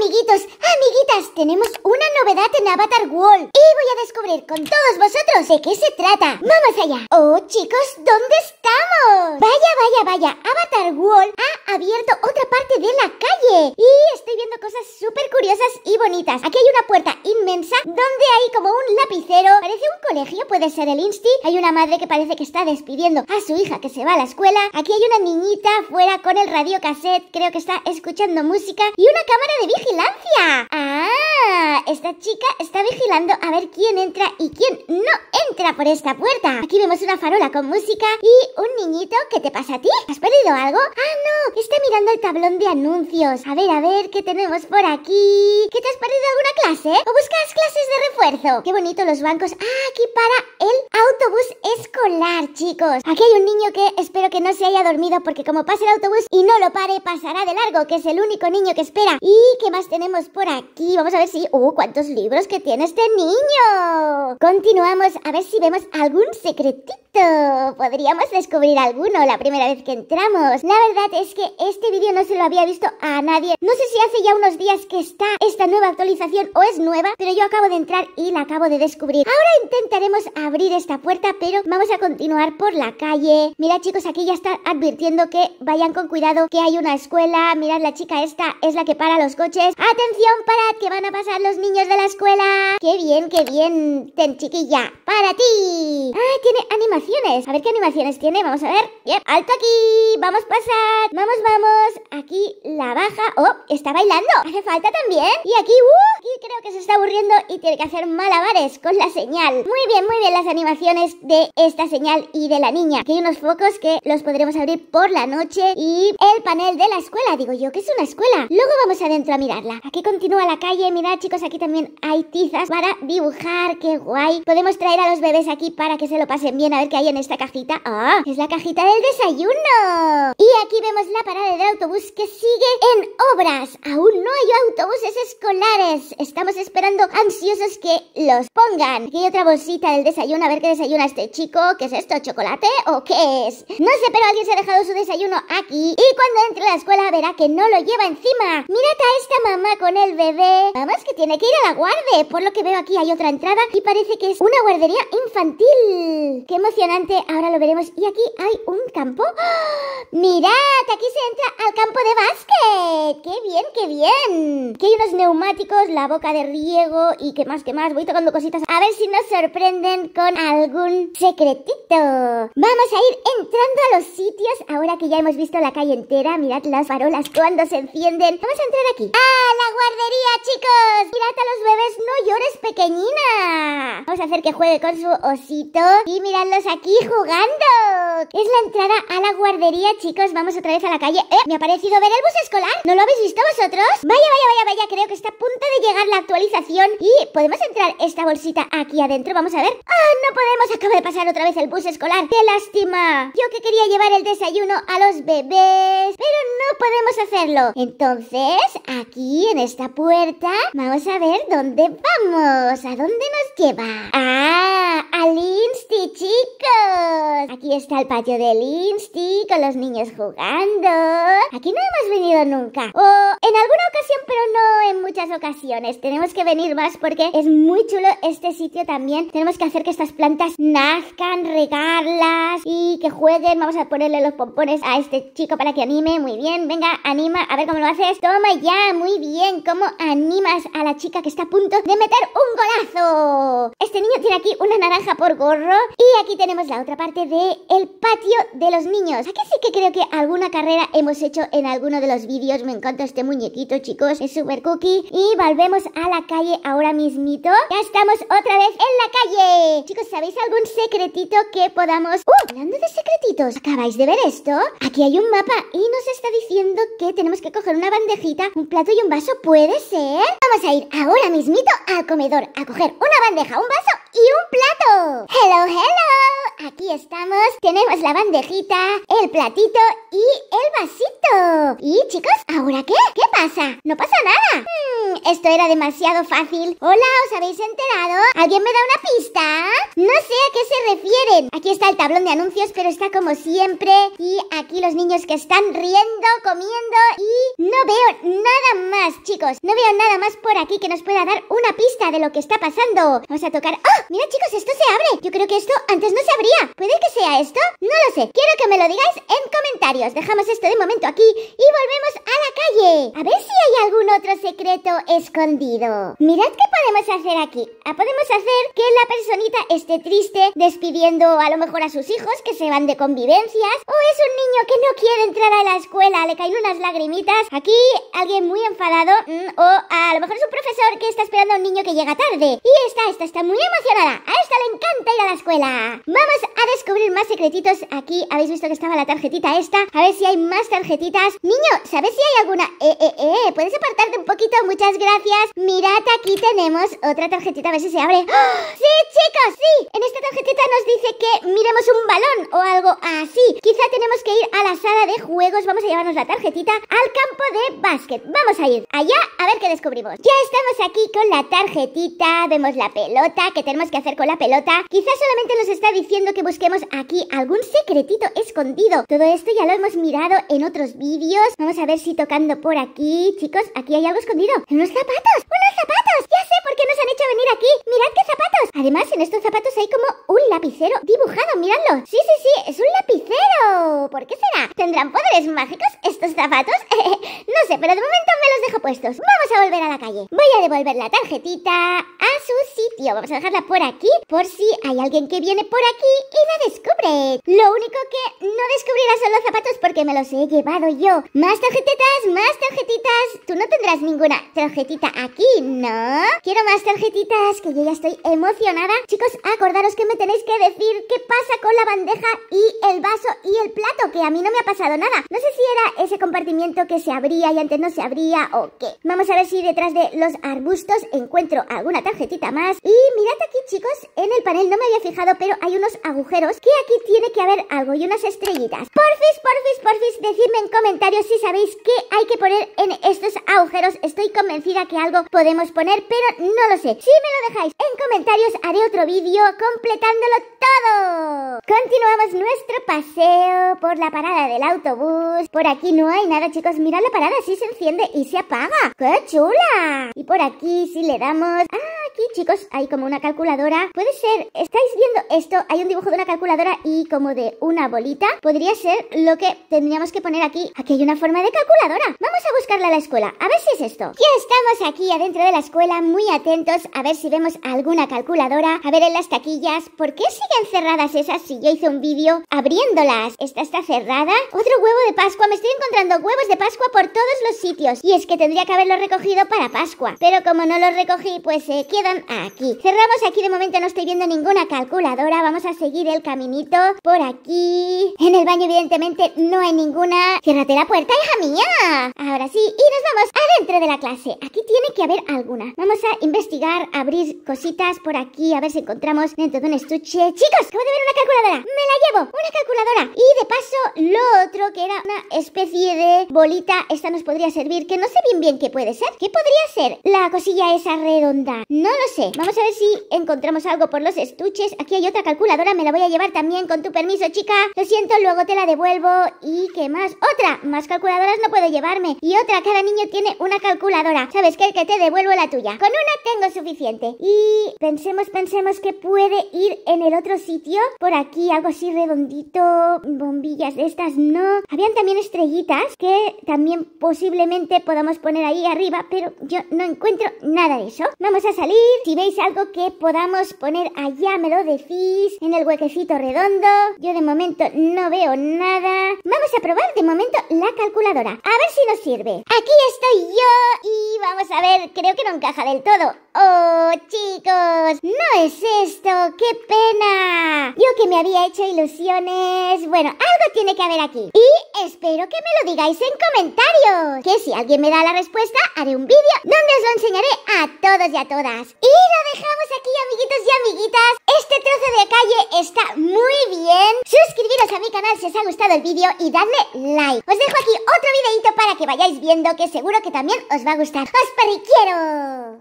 Amiguitos, amiguitas, tenemos una novedad en Avatar World y voy a descubrir con todos vosotros de qué se trata. ¡Vamos allá! ¡Oh, chicos, ¿dónde estamos? Vaya, vaya, vaya, Avatar World ha abierto otra parte de la calle y estoy viendo cosas súper curiosas y bonitas. Aquí hay una puerta inmensa donde hay como un lapicero, parece un colegio, puede ser el Insti. Hay una madre que parece que está despidiendo a su hija que se va a la escuela. Aquí hay una niñita fuera con el radio cassette, creo que está escuchando música y una cámara de vigilancia Vigilancia. ¡Ah! Esta chica está vigilando a ver quién entra y quién no entra por esta puerta. Aquí vemos una farola con música y un niñito. ¿Qué te pasa a ti? ¿Has perdido algo? ¡Ah, no! Está mirando el tablón de anuncios. A ver, a ver, ¿qué tenemos por aquí? ¿Qué te has perdido alguna clase? ¿O buscas clases de refuerzo? ¡Qué bonito los bancos! ¡Ah, aquí para el autobús escolar, chicos! Aquí hay un niño que espero que no se haya dormido porque como pasa el autobús y no lo pare, pasará de largo, que es el único niño que espera. ¿Y qué más tenemos por aquí? Vamos a ver sí. ¡Uh, cuántos libros que tiene este niño! Continuamos a ver si vemos algún secretito Podríamos descubrir alguno la primera vez que entramos. La verdad es que este vídeo no se lo había visto a nadie. No sé si hace ya unos días que está esta nueva actualización o es nueva, pero yo acabo de entrar y la acabo de descubrir. Ahora intentaremos abrir esta puerta, pero vamos a continuar por la calle. Mira, chicos, aquí ya está advirtiendo que vayan con cuidado, que hay una escuela. Mirad, la chica esta es la que para los coches. ¡Atención, parad! Que van a pasar los niños de la escuela. ¡Qué bien, qué bien! Ten chiquilla, para ti. Ah, tiene animaciones. A ver qué animaciones tiene. Vamos a ver. Yep. Alto aquí. Vamos, a pasar. Vamos, vamos. Aquí la baja. Oh, está bailando. Hace falta también. Y aquí, uh, creo que se está aburriendo y tiene que hacer malabares con la señal. Muy bien, muy bien las animaciones de esta señal y de la niña. Aquí hay unos focos que los podremos abrir por la noche y el panel de la escuela. Digo yo que es una escuela. Luego vamos adentro a mirarla. Aquí continúa la calle. Mirad, chicos, aquí también hay tizas para dibujar. Qué guay. Podemos traer a los bebés aquí para que se lo pasen bien. A ver qué hay en esta cajita. ¡Ah! ¡Es la cajita del desayuno! Y aquí vemos la parada del autobús que sigue en obras. Aún no hay autobuses escolares. Estamos esperando ansiosos que los pongan. Aquí hay otra bolsita del desayuno. A ver qué desayuna este chico. ¿Qué es esto? ¿Chocolate o qué es? No sé, pero alguien se ha dejado su desayuno aquí. Y cuando entre a la escuela verá que no lo lleva encima. Mirad a esta mamá con el bebé. Vamos, que tiene que ir a la guarde. Por lo que veo aquí hay otra entrada y parece que es una guardería infantil. ¡Qué emocionante! Ahora lo veremos. Y aquí hay un campo. ¡Ah! ¡Mirad! Aquí se entra al campo de básquet. ¡Qué bien, qué bien! que hay unos neumáticos, la boca de riego y qué más, que más. Voy tocando cositas. A ver si nos sorprenden con algún secretito. Vamos a ir entrando a los sitios ahora que ya hemos visto la calle entera. Mirad las farolas cuando se encienden. Vamos a entrar aquí. A la guardería, chicos! Mirad a los bebés, no llores, pequeñina. Vamos a hacer que juegue con su osito. Y miradlos aquí jugando. Es la entrada a la guardería, chicos. Vamos otra vez a la calle. ¡Eh! Me ha parecido ver el bus escolar. ¿No lo habéis visto vosotros? Vaya, vaya, vaya, vaya. Creo que está a punto de llegar la actualización. Y podemos entrar esta bolsita aquí adentro. Vamos a ver. ¡Ah! no podemos. Acaba de pasar otra vez el bus escolar. ¡Qué lástima! Yo que quería llevar el desayuno a los bebés. Pero no podemos hacerlo. Entonces, aquí en esta puerta, vamos a ver dónde vamos. ¿A dónde nos lleva? ¡Ah! ¡Al Insti, chicos! Aquí está el patio del Insti con los niños jugando. Aquí no hemos venido nunca. ¡Oh! en alguna ocasión, pero no en muchas ocasiones. Tenemos que venir más porque es muy chulo este sitio también. Tenemos que hacer que estas plantas nazcan, regarlas y que jueguen. Vamos a ponerle los pompones a este chico para que anime. Muy bien, venga, anima, a ver cómo lo haces. Toma ya, muy bien, cómo animas a la chica que está a punto de meter un golazo. Este niño tiene aquí una naranja por gorro y aquí tenemos la otra parte de el patio de los niños. Aquí sí que creo que alguna carrera hemos hecho en alguno de los vídeos. Me encanta este muñequito, chicos. Es Super Cookie. Y volvemos a la calle ahora mismito. Ya estamos otra vez en la calle. Chicos, ¿sabéis algún secretito que podamos... ¡Uh! Hablando de secretitos, ¿acabáis de ver esto? Aquí hay un mapa y nos está diciendo que tenemos que coger una bandejita, un plato y un vaso. ¿Puede ser? Vamos a ir ahora mismito al comedor a coger una bandeja, un vaso y un plato. ¡Hello, hello! Aquí estamos, tenemos la bandejita, el platito y el vasito. ¿Y chicos? ¿Ahora qué? ¿Qué pasa? No pasa nada. Mm, esto era demasiado fácil. Hola, ¿os habéis enterado? ¿Alguien me da una pista? No sé a qué se refieren. Aquí está el tablón de anuncios, pero está como siempre. Y aquí los niños que están riendo, comiendo y no veo nada más, chicos. No veo nada más por aquí que nos pueda dar una pista de lo que está pasando. Vamos a tocar... ¡Oh! Mira, chicos, esto se abre. Yo creo que esto antes no se abría. ¿puede que sea esto? No lo sé. Quiero que me lo digáis en comentarios. Dejamos esto de momento aquí y volvemos a la calle. A ver si hay algún otro secreto escondido. Mirad qué podemos hacer aquí. Ah, podemos hacer que la personita esté triste despidiendo a lo mejor a sus hijos que se van de convivencias. O es un niño que no quiere entrar a la escuela, le caen unas lagrimitas. Aquí alguien muy enfadado. Mm, o a lo mejor es un profesor que está esperando a un niño que llega tarde. Y esta, esta está muy emocionada le encanta ir a la escuela. Vamos a descubrir más secretitos. Aquí habéis visto que estaba la tarjetita esta. A ver si hay más tarjetitas. Niño, ¿sabes si hay alguna? Eh, eh, eh. ¿Puedes apartarte un poquito? Muchas gracias. Mirad, aquí tenemos otra tarjetita. A ver si se abre. ¡Ah! ¡Sí, chicos! ¡Sí! En esta tarjetita nos dice que miremos un balón o algo así. Quizá tenemos que ir a la sala de juegos. Vamos a llevarnos la tarjetita al campo de básquet. Vamos a ir allá a ver qué descubrimos. Ya estamos aquí con la tarjetita. Vemos la pelota que tenemos que hacer con la pelota. Quizás solamente nos está diciendo que busquemos aquí algún secretito escondido. Todo esto ya lo hemos mirado en otros vídeos. Vamos a ver si tocando por aquí, chicos, aquí hay algo escondido. ¡Unos zapatos! ¡Unos zapatos! ¡Ya sé por qué nos han hecho venir aquí! ¡Mirad qué zapatos! Además, en estos zapatos hay como un lapicero dibujado, miradlo. Sí, sí, sí, es un lapicero. ¿Por qué será? ¿Tendrán poderes mágicos estos zapatos? no sé, pero de momento me los dejo puestos. Vamos a volver a la calle. Voy a devolver la tarjetita a su sitio. Vamos a dejarla por aquí por si hay alguien que viene por aquí y la descubre. Lo único que no descubrirá son los zapatos porque me los he llevado yo. Más tarjetitas, más tarjetitas no tendrás ninguna tarjetita aquí, ¿no? Quiero más tarjetitas, que yo ya estoy emocionada. Chicos, acordaros que me tenéis que decir qué pasa con la bandeja y el vaso y el plato, que a mí no me ha pasado nada. No sé si era ese compartimiento que se abría y antes no se abría o qué. Vamos a ver si detrás de los arbustos encuentro alguna tarjetita más. Y mirad aquí, chicos, en el panel no me había fijado, pero hay unos agujeros que aquí tiene que haber algo y unas estrellitas. Porfis, porfis, porfis, decidme en comentarios si sabéis qué hay que poner en estos agujeros, estoy convencida que algo podemos poner, pero no lo sé. Si me lo dejáis en comentarios, haré otro vídeo completándolo todo. Continuamos nuestro paseo por la parada del autobús. Por aquí no hay nada, chicos. Mirad la parada, sí se enciende y se apaga. ¡Qué chula! Y por aquí, si le damos... ¡Ah! aquí, chicos, hay como una calculadora. Puede ser, estáis viendo esto, hay un dibujo de una calculadora y como de una bolita. Podría ser lo que tendríamos que poner aquí. Aquí hay una forma de calculadora. Vamos a buscarla a la escuela. A ver si es esto. Ya estamos aquí adentro de la escuela, muy atentos a ver si vemos alguna calculadora. A ver en las taquillas. ¿Por qué siguen cerradas esas si yo hice un vídeo abriéndolas? Esta está cerrada. Otro huevo de Pascua. Me estoy encontrando huevos de Pascua por todos los sitios. Y es que tendría que haberlo recogido para Pascua. Pero como no lo recogí, pues eh, quedan aquí. Cerramos aquí, de momento no estoy viendo ninguna calculadora. Vamos a seguir el caminito por aquí. En el baño, evidentemente, no hay ninguna. Cierrate la puerta, hija mía! Ahora sí, y nos vamos adentro de la clase. Aquí tiene que haber alguna. Vamos a investigar, abrir cositas por aquí, a ver si encontramos dentro de un estuche. ¡Chicos! Acabo de ver una calculadora. ¡Me la llevo! ¡Una calculadora! Y de paso, lo otro, que era una especie de bolita, esta nos podría servir, que no sé bien bien qué puede ser. ¿Qué podría ser la cosilla esa redonda? No no lo sé. Vamos a ver si encontramos algo por los estuches. Aquí hay otra calculadora. Me la voy a llevar también con tu permiso, chica. Lo siento, luego te la devuelvo. ¿Y qué más? ¡Otra! Más calculadoras no puedo llevarme. Y otra. Cada niño tiene una calculadora. ¿Sabes qué? Que te devuelvo la tuya. Con una tengo suficiente. Y pensemos, pensemos que puede ir en el otro sitio. Por aquí, algo así redondito. Bombillas de estas no. Habían también estrellitas que también posiblemente podamos poner ahí arriba. Pero yo no encuentro nada de eso. Vamos a salir si veis algo que podamos poner allá, me lo decís, en el huequecito redondo. Yo de momento no veo nada. Vamos a probar de momento la calculadora, a ver si nos sirve. Aquí estoy yo y vamos a ver, creo que no encaja del todo. ¡Oh, chicos! ¡No es esto! ¡Qué pena! Yo que me había hecho ilusiones... Bueno, algo tiene que haber aquí. Y espero que me lo digáis en comentarios. Que si alguien me da la respuesta, haré un vídeo donde os lo enseñaré a todos y a todas. Y lo dejamos aquí, amiguitos y amiguitas. Este trozo de calle está muy bien. Suscribiros a mi canal si os ha gustado el vídeo y dadle like. Os dejo aquí otro videito para que vayáis viendo que seguro que también os va a gustar. ¡Os perriquiero!